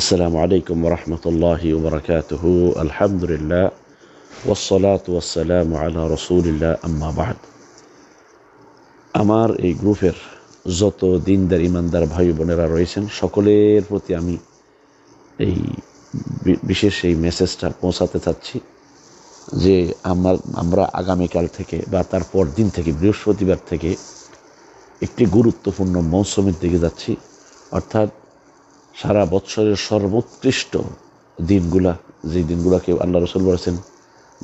আসসালামু আলাইকুম রহমতুল্লাহি ওবরাকাতহ আলহামদুলিল্লাহ ওসলাত ওয়াসালাম আলা রসুলিল্লাহ আম্মাবাদ আমার এই গ্রুপের যত দিনদার ইমানদার ভাই বোনেরা রয়েছেন সকলের প্রতি আমি এই বিশেষ এই মেসেজটা পৌঁছাতে চাচ্ছি যে আমার আমরা আগামীকাল থেকে বা তারপর দিন থেকে বৃহস্পতিবার থেকে একটি গুরুত্বপূর্ণ মৌসুমের দিকে যাচ্ছি অর্থাৎ সারা বৎসরের সর্বোৎকৃষ্ট দিনগুলা যে দিনগুলা কেউ আল্লাহ রসুল বলেছেন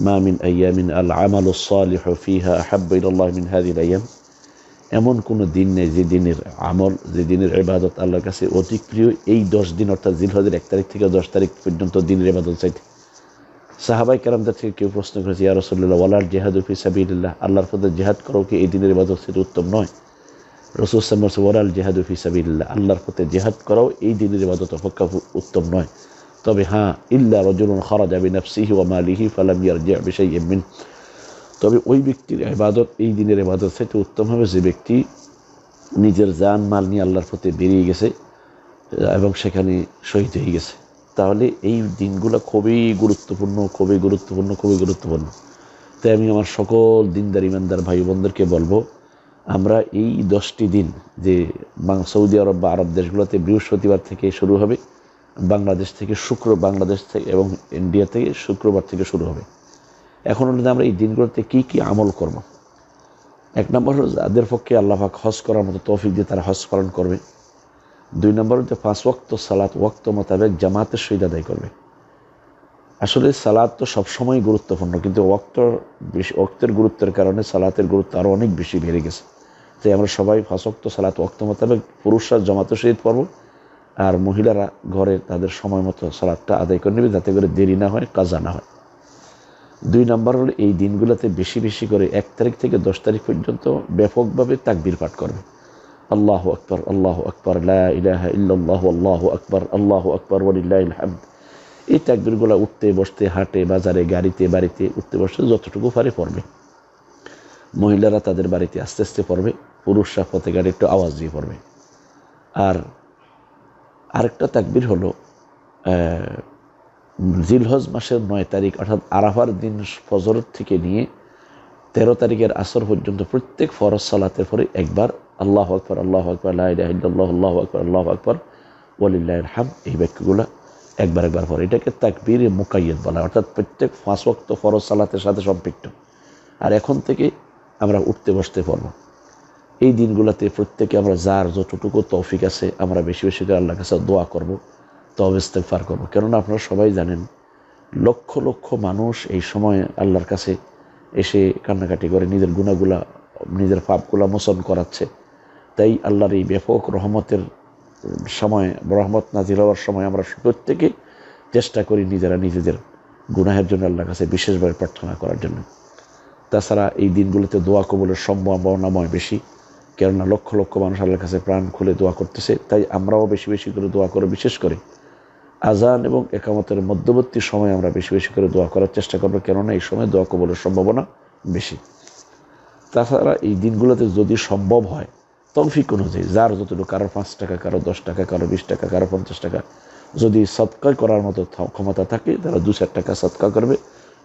মা মিন আয়ামিন আল আমাল সালিহ ফিহা হাব্বাইল্লাহ মিন হাদিল আয়াম এমন কোনো দিন নেই যে দিনের আমল যে দিনের এবাদত আল্লাহর কাছে অতি প্রিয় এই দশ দিন অর্থাৎ জিলহজের এক তারিখ থেকে দশ তারিখ পর্যন্ত দিনের এবাদত চাইতে সাহাবাই কালামদার থেকে কেউ প্রশ্ন করেছে ইয়া রসল্লাহ ওয়ালার জেহাদুফি সাবিল্লাহ আল্লাহর ফদা জেহাদ করো কি এই দিনের এবাদত সেটা উত্তম নয় রসুল সাল্লাহ ওরাল জেহাদু ফিসাবিল্লা আল্লাহর পথে জেহাদ করাও এই দিনের ইবাদত অপেক্ষা উত্তম নয় তবে হ্যাঁ ইল্লা রজুলুন খরাজ আবি নফসিহি ওয়া মালিহি ফালাম ইয়ারজি বিষয় এমিন তবে ওই ব্যক্তির ইবাদত এই দিনের ইবাদত সেটা উত্তম হবে যে ব্যক্তি নিজের জান মাল নিয়ে আল্লাহর পথে বেরিয়ে গেছে এবং সেখানে শহীদ হয়ে গেছে তাহলে এই দিনগুলো খুবই গুরুত্বপূর্ণ খুবই গুরুত্বপূর্ণ খুবই গুরুত্বপূর্ণ তাই আমি আমার সকল দিনদার ইমানদার ভাই বোনদেরকে বলবো আমরা এই দশটি দিন যে সৌদি আরব বা আরব দেশগুলোতে বৃহস্পতিবার থেকে শুরু হবে বাংলাদেশ থেকে শুক্র বাংলাদেশ থেকে এবং ইন্ডিয়া থেকে শুক্রবার থেকে শুরু হবে এখন অনুযায়ী আমরা এই দিনগুলোতে কি কি আমল করব। এক নম্বর হল যাদের পক্ষে আল্লাহাক হজ করার মতো তৌফিক দিয়ে তারা হজ পালন করবে দুই নম্বর হচ্ছে পাঁচ ওয়াক্ত সালাত ওয়াক্ত মোতাবেক জামাতের সহিত আদায় করবে আসলে সালাদ তো সবসময় গুরুত্বপূর্ণ কিন্তু ওক্তর বেশি ওক্তের গুরুত্বের কারণে সালাতের গুরুত্ব আরও অনেক বেশি বেড়ে গেছে যে আমরা সবাই ফাঁসক্ত সালাত অক্ত মোতাবেক পুরুষরা জমাতে শহীদ পর্ব আর মহিলারা ঘরে তাদের সময় মতো সালাদটা আদায় করে নেবে যাতে করে দেরি না হয় কাজা না হয় দুই নম্বর হলো এই দিনগুলোতে বেশি বেশি করে এক তারিখ থেকে দশ তারিখ পর্যন্ত ব্যাপকভাবে তাকবির পাঠ করবে আল্লাহ আকবর আল্লাহ আকবর লাহ ইহ আল্লাহ আকবর আল্লাহ আকবর ওলিল্লাহ এই তাকবিরগুলো উঠতে বসতে হাটে বাজারে গাড়িতে বাড়িতে উঠতে বসতে যতটুকু পারে পড়বে মহিলারা তাদের বাড়িতে আস্তে আস্তে পড়বে পুরুষরা ফতেকার একটু আওয়াজ দিয়ে পড়বে আর আরেকটা তাকবির হলো জিলহজ মাসের নয় তারিখ অর্থাৎ আরাফার দিন ফজর থেকে নিয়ে তেরো তারিখের আসর পর্যন্ত প্রত্যেক ফরজ সালাতের পরে একবার আল্লাহ আকবর আল্লাহ আকবর আল্লাহ আল্লাহ আকবর আল্লাহ আকবর ওয়ালিল্লাহ হাম এই বাক্যগুলো একবার একবার পরে এটাকে তাকবির মুকাইয়দ বলা অর্থাৎ প্রত্যেক ফাঁস ওক্ত ফরজ সালাতের সাথে সম্পৃক্ত আর এখন থেকে আমরা উঠতে বসতে পারবো এই দিনগুলোতে প্রত্যেকে আমরা যার যতটুকু তৌফিক আছে আমরা বেশি বেশি করে আল্লাহ কাছে দোয়া করবো তবেস্তে পার করবো কেননা আপনারা সবাই জানেন লক্ষ লক্ষ মানুষ এই সময় আল্লাহর কাছে এসে কান্নাকাটি করে নিজের গুণাগুলা নিজের পাপগুলা মোচন করাচ্ছে তাই আল্লাহর এই ব্যাপক রহমতের সময় রহমত নাজির হওয়ার সময় আমরা প্রত্যেকে চেষ্টা করি নিজেরা নিজেদের গুনাহের জন্য আল্লাহর কাছে বিশেষভাবে প্রার্থনা করার জন্য তাছাড়া এই দিনগুলোতে দোয়া কবলের সম্ভাবনাময় বেশি কেননা লক্ষ লক্ষ মানুষ আল্লাহর কাছে প্রাণ খুলে দোয়া করতেছে তাই আমরাও বেশি বেশি করে দোয়া করে বিশেষ করে আজান এবং একামতের মধ্যবর্তী সময় আমরা বেশি বেশি করে দোয়া করার চেষ্টা করবো কেননা এই সময় দোয়া কবলের সম্ভাবনা বেশি তাছাড়া এই দিনগুলোতে যদি সম্ভব হয় তৌফিক অনুযায়ী যার যতটুকু কারো পাঁচ টাকা কারো দশ টাকা কারো বিশ টাকা কারো পঞ্চাশ টাকা যদি সৎকার করার মতো ক্ষমতা থাকে তারা দু চার টাকা সৎকার করবে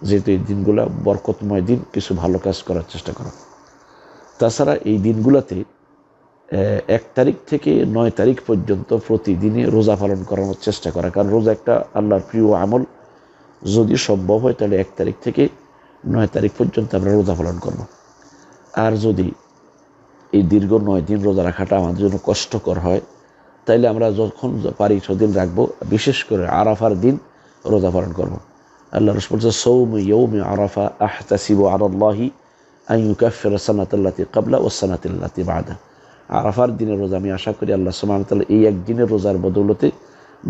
যেহেতু এই দিনগুলো বরকতময় দিন কিছু ভালো কাজ করার চেষ্টা করা তাছাড়া এই দিনগুলোতে এক তারিখ থেকে নয় তারিখ পর্যন্ত প্রতিদিনে রোজা পালন করানোর চেষ্টা করা কারণ রোজা একটা আল্লাহর প্রিয় আমল যদি সম্ভব হয় তাহলে এক তারিখ থেকে নয় তারিখ পর্যন্ত আমরা রোজা পালন করব আর যদি এই দীর্ঘ নয় দিন রোজা রাখাটা আমাদের জন্য কষ্টকর হয় তাইলে আমরা যখন পারি সদিন রাখবো বিশেষ করে আরাফার দিন রোজা পালন করব আল্লাহ রসম সৌম ইউম আরাফা আর আল্লাহি আই ইউকাফির সানাতাল্লাতি কাবলা ও সানাতিল্লাতি বাদা আরাফার দিনের রোজা আমি আশা করি আল্লাহ সুমানতাল্লাহ এই একদিনের রোজার বদৌলতে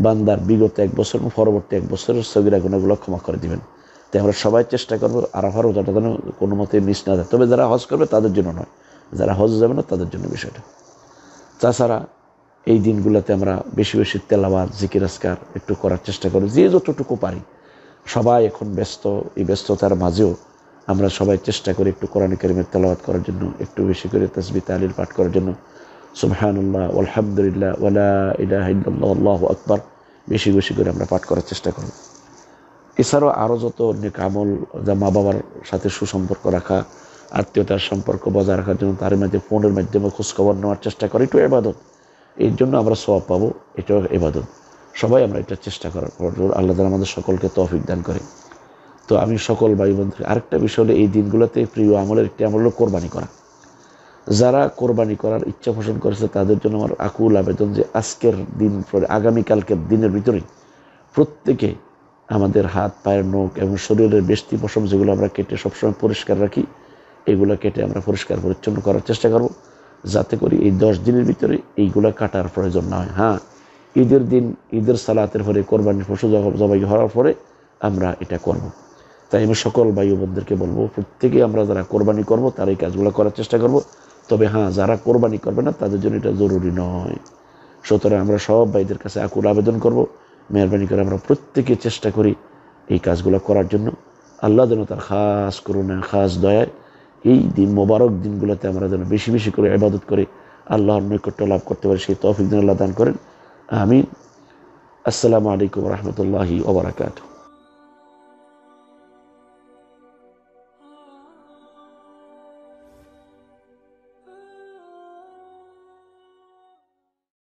বান্দার বিগত এক বছর এবং পরবর্তী এক বছরের সগিরা গুণাগুলো ক্ষমা করে দিবেন তাই আমরা সবাই চেষ্টা করবো আরাফার রোজাটা যেন কোনো মতে মিস না যায় তবে যারা হজ করবে তাদের জন্য নয় যারা হজ যাবে না তাদের জন্য বিষয়টা তাছাড়া এই দিনগুলোতে আমরা বেশি বেশি তেলাবাদ জিকিরাজকার একটু করার চেষ্টা করি যে যতটুকু পারি সবাই এখন ব্যস্ত এই ব্যস্ততার মাঝেও আমরা সবাই চেষ্টা করি একটু কোরআন করিমের তেলাওয়াত করার জন্য একটু বেশি করে তসবি তালিল পাঠ করার জন্য সুবহানুল্লাহ আলহামদুলিল্লাহ ওলা ইলাহ আল্লাহ আকবর বেশি বেশি করে আমরা পাঠ করার চেষ্টা করব এছাড়াও আরও যত অনেক আমল যা মা বাবার সাথে সুসম্পর্ক রাখা আত্মীয়তার সম্পর্ক বজায় রাখার জন্য তার মাঝে ফোনের মাধ্যমে খোঁজখবর নেওয়ার চেষ্টা করি একটু এবাদত এর জন্য আমরা সবাব পাবো এটাও এবাদত সবাই আমরা এটা চেষ্টা করার পর আল্লাহ আমাদের সকলকে তফিক দান করে তো আমি সকল ভাই বন্ধু আরেকটা বিষয় হলো এই দিনগুলোতে প্রিয় আমলের একটি আমল হল কোরবানি করা যারা কোরবানি করার ইচ্ছা পোষণ করেছে তাদের জন্য আমার আকুল আবেদন যে আজকের দিন পরে আগামীকালকের দিনের ভিতরে প্রত্যেকে আমাদের হাত পায়ের নখ এবং শরীরের বেষ্টি পশম যেগুলো আমরা কেটে সবসময় পরিষ্কার রাখি এগুলো কেটে আমরা পরিষ্কার পরিচ্ছন্ন করার চেষ্টা করব যাতে করি এই দশ দিনের ভিতরে এইগুলো কাটার প্রয়োজন না হয় হ্যাঁ ঈদের দিন ঈদের সালাতের পরে কোরবানির পশু জবাই হওয়ার পরে আমরা এটা করবো তাই আমি সকল ভাইবোনদেরকে বলবো প্রত্যেকেই আমরা যারা কোরবানি করব তারা এই কাজগুলো করার চেষ্টা করব তবে হ্যাঁ যারা কোরবানি করবে না তাদের জন্য এটা জরুরি নয় সুতরাং আমরা সব ভাইদের কাছে আকুল আবেদন করব মেহরবানি করে আমরা প্রত্যেকে চেষ্টা করি এই কাজগুলো করার জন্য আল্লাহ যেন তার খাস করুণা খাস দয়ায় এই দিন মোবারক দিনগুলোতে আমরা যেন বেশি বেশি করে আবাদত করে আল্লাহর নৈকট্য লাভ করতে পারি সেই তফিক দিন আল্লাহ দান করেন আমিন আসসালামু আলাইকুম রহমতুল্লাহি ওবরাকাতু